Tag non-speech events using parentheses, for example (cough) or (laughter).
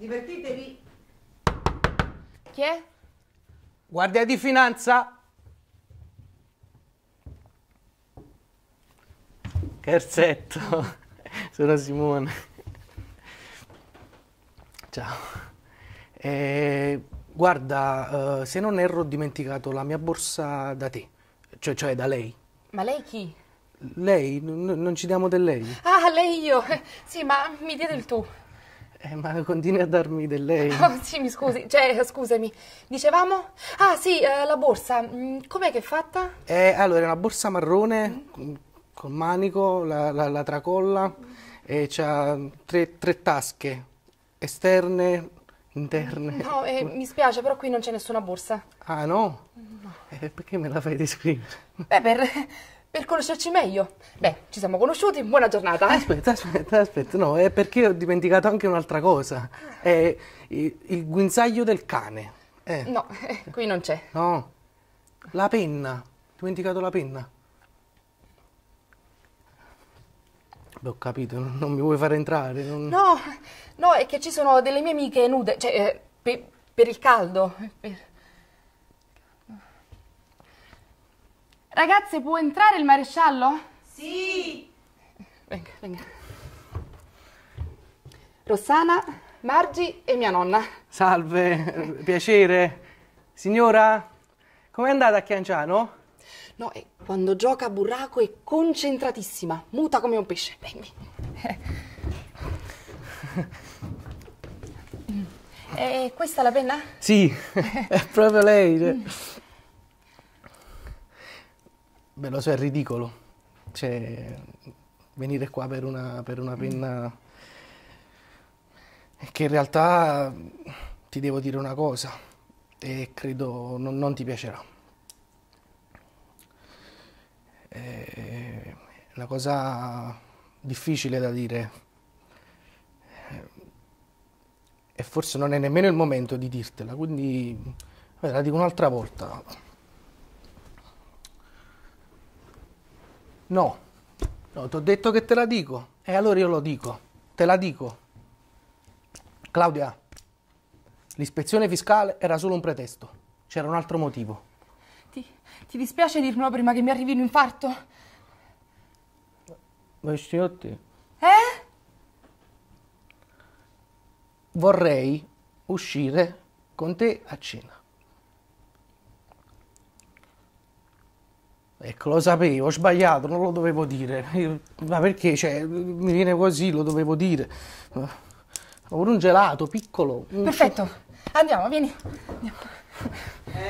Divertitevi. Chi è? Guardia di finanza. Scherzetto, (laughs) sono Simone. Ciao. Eh, guarda, eh, se non erro ho dimenticato la mia borsa da te, cioè, cioè da lei. Ma lei chi? Lei, non ci diamo del lei. Ah, lei io. Sì, ma mi diede il tu. Eh, ma continui a darmi del lei. Ah, (laughs) sì, mi scusi, cioè, scusami. Dicevamo? Ah, sì, eh, la borsa. Mm, com'è che è fatta? Eh, allora, è una borsa marrone mm. col manico, la, la, la tracolla mm. e c'ha tre, tre, tasche esterne, interne. No, eh, mi spiace, però qui non c'è nessuna borsa. Ah, no? no. Eh, perché me la fai descrivere? Beh, per per conoscerci meglio. Beh, ci siamo conosciuti, buona giornata. Eh? Aspetta, aspetta, aspetta, no, è perché ho dimenticato anche un'altra cosa. È il, guinzaglio del cane. Eh. No, eh, qui non c'è. No, la penna, ho dimenticato la penna. Beh, ho capito, non, non mi vuoi far entrare? Non... No, no, è che ci sono delle mie amiche nude, cioè, eh, per, per il caldo, eh, per... Ragazze, può entrare il maresciallo? Sì! Venga, venga. Rossana, Margi e mia nonna. Salve, piacere. Signora, com'è andata a Chianciano? No, eh, quando gioca a burraco è concentratissima, muta come un pesce. Venga. E eh, questa la penna? Sì, (laughs) è proprio lei. Mm. Beh, lo so, è ridicolo. Cioè, venire qua per una, per una mm. penna... Che in realtà ti devo dire una cosa e credo non, non ti piacerà. È una cosa difficile da dire e forse non è nemmeno il momento di dirtela, quindi la dico un'altra volta. No, no ti ho detto che te la dico. E allora io lo dico, te la dico. Claudia, l'ispezione fiscale era solo un pretesto, c'era un altro motivo. Ti, ti dispiace dirmelo prima che mi arrivi un infarto? Vesciotti. Eh? Vorrei uscire con te a cena. Ecco, lo sapevo, ho sbagliato, non lo dovevo dire. Ma perché? Cioè, mi viene così, lo dovevo dire. Ho un gelato piccolo. Perfetto, andiamo, vieni. Andiamo.